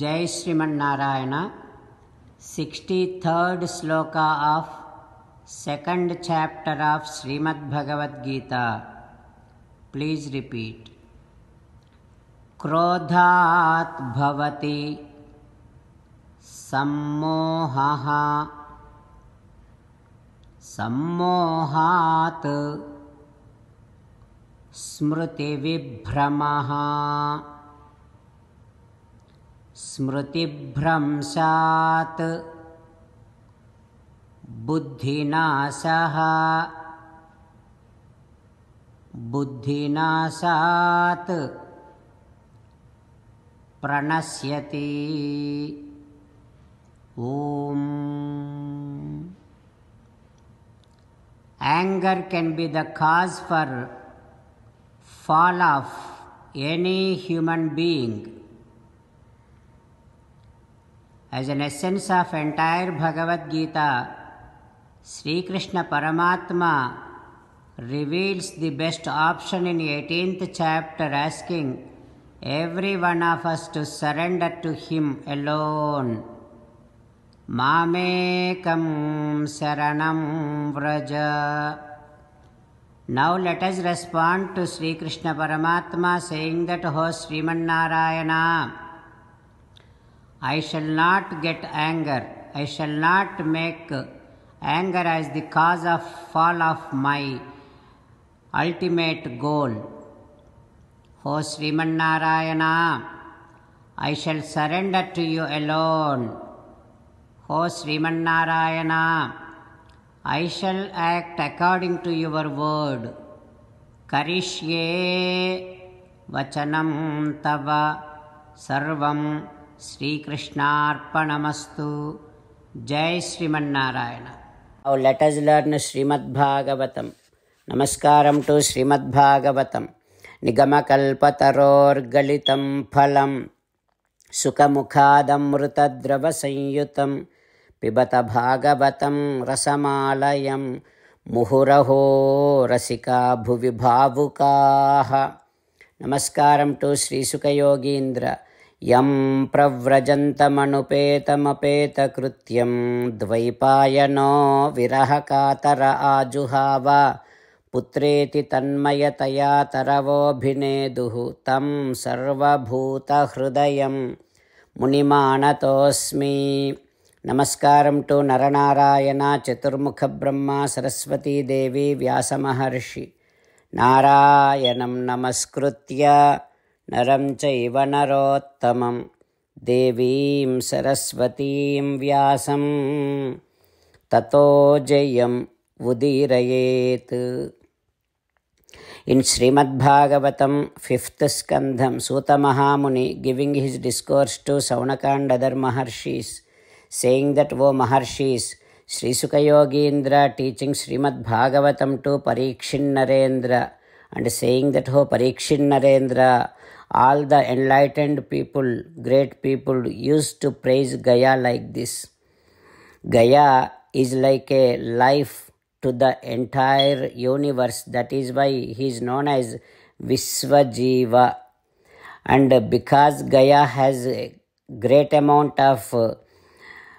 జై Srimannarayana sixty third shloka of second chapter of Srimad Bhagavad Gita please repeat క్రోధాత్ భవతి సమ్మోహ సమ్మోహాత్ స్మృతి విభ్రమ स्मृतिभ्रंशात् बुद्धिनाशः बुद्धिनाशात् प्रणश्यति ॐ anger can be the cause for fall of any human being as an essence of entire Bhagavad Gita, Sri Krishna Paramatma reveals the best option in 18th chapter asking every one of us to surrender to him alone. Mamekam saranam vraja. Now let us respond to Sri Krishna Paramatma saying that, Ho Sriman Narayana, I shall not get anger. I shall not make anger as the cause of fall of my ultimate goal. O Sriman Narayana, I shall surrender to you alone. O Sriman Narayana, I shall act according to your word. Karishye vachanam tava sarvam. శ్రీకృష్ణార్పణమస్తు జై Srimannarayana oh let us learn Srimad Bhagavatam namaskaram to Srimad Bhagavatam నిగమకల్పతరోర్గలితం ఫలం సుఖముఖాదమృతద్రవ సంయుతం పిబత భాగవతం రసమాలయం ముహురహో రసికా భువి భావుకా నమస్కారం to శ్రీసుఖయోగీంద్ర యం ప్రవ్రజంతమనుపేతమపేతకృత్యం ద్వైపాయనో విరహకాతర ఆజుహావ పుత్రేతి తన్మయతయా తరవోభినేదు తం సర్వభూతహృదయం మునిమానతోస్మి నమస్కారం to Nara Narayana చతుర్ముఖ బ్రహ్మ సరస్వతీదేవి వ్యాసమహర్షి నారాయణం నమస్కృత్య నరం చైవ నరోత్తమం దేవీం సరస్వతీం వ్యాసం తతో జయం ఉదీరయేత్ in Srimad Bhagavatam fifth skandham Suta Mahamuni giving his discourse to Saunaka other maharshis saying that O maharshis Sri Sukhayogindra teaching Srimad Bhagavatam to Parikshin Narendra and saying that, oh Parikshin Narendra, all the enlightened people, great people, used to praise Gaya like this. Gaya is like a life to the entire universe. That is why he is known as Viswajiva. And because Gaya has a great amount of uh,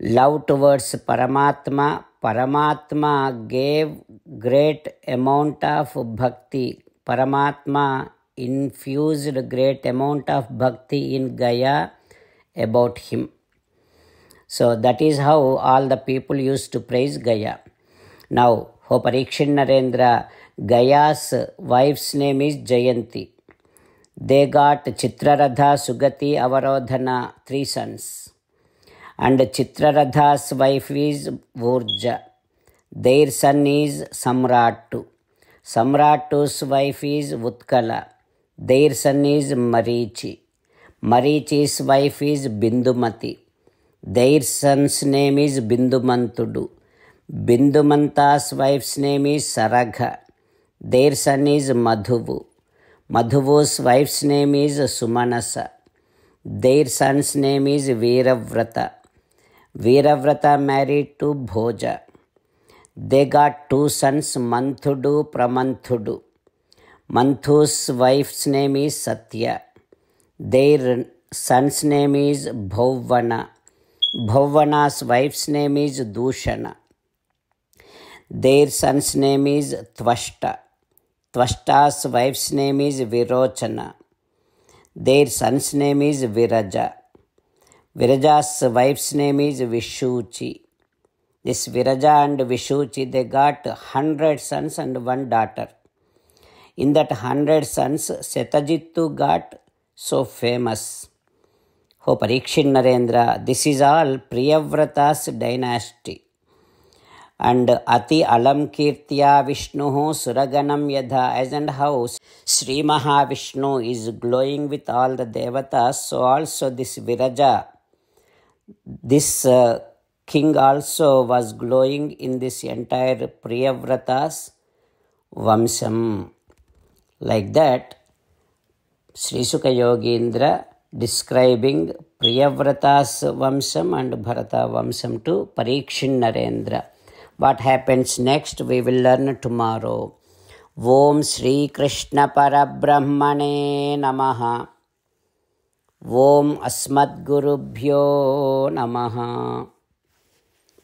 love towards Paramatma, Paramatma gave great amount of bhakti Paramatma infused great amount of bhakti in Gaya about him. So that is how all the people used to praise Gaya. Now, O Parikshin Narendra, Gaya's wife's name is Jayanti. They got Chitraradha, Sugati, Avarodhana, three sons. And Chitraradha's wife is Vurja. Their son is Samrattu. Samrat's wife is Utkala their son is Marichi Marichi's wife is Bindumati their son's name is Bindumantudu Bindumanta's wife's name is Saragha their son is Madhuvu Madhuvo's wife's name is Sumanasa their son's name is Viravrata Viravrata married to Bhoja They got two sons, Manthudu, Pramanthudu. Manthu's wife's name is Satya. Their son's name is Bhavana. Bhavana's wife's name is Dushana. Their son's name is Tvashta. Tvashta's wife's name is Virochana. Their son's name is Viraja. Viraja's wife's name is Vishuchi. This Viraja and Vishuchi, they got hundred sons and one daughter. In that hundred sons, Setajitu got so famous. O Parikshin Narendra, this is all Priyavrata's dynasty. and Ati Alam Kirtya Vishnuhu Suraganam Yadha as and how Sri Mahavishnu is glowing with all the devatas so also this Viraja this uh, king also was glowing in this entire Priyavrata's Vamsam. Like that, Sri Srisuka Yogendra describing Priyavrata's Vamsam and Bharata Vamsam to Parikshin Narendra. What happens next, we will learn tomorrow. ఓం శ్రీకృష్ణపరబ్రహ్మణే నమ ఓం అస్మద్గురుభ్యో నమ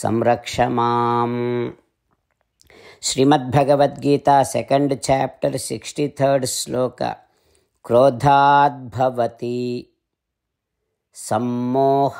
సంరక్ష మాం శ్రీమద్భగవద్గీత second chapter sixty third shloka క్రోధాద్భవతి సమ్మోహ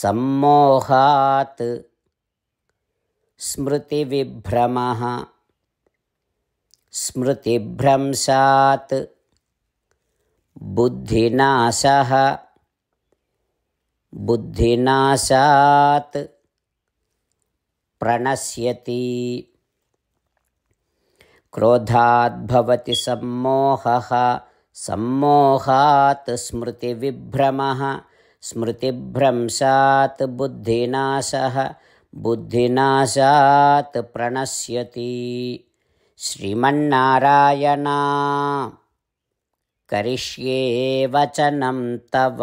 సమ్మోహాత్ స్మృతివిభ్రమ స్మృతిభ్రంశాత్ బుద్ధినాశ बुद्धिनाशात् प्रणश्यति क्रोधाद् भवति सम्मोहः सम्मोहात् स्मृतिविभ्रमः स्मृतिभ्रंशात् बुद्धिनाशः बुद्धिनाशात् प्रणश्यति श्रीमन्नारायणा करिष्ये वचनं तव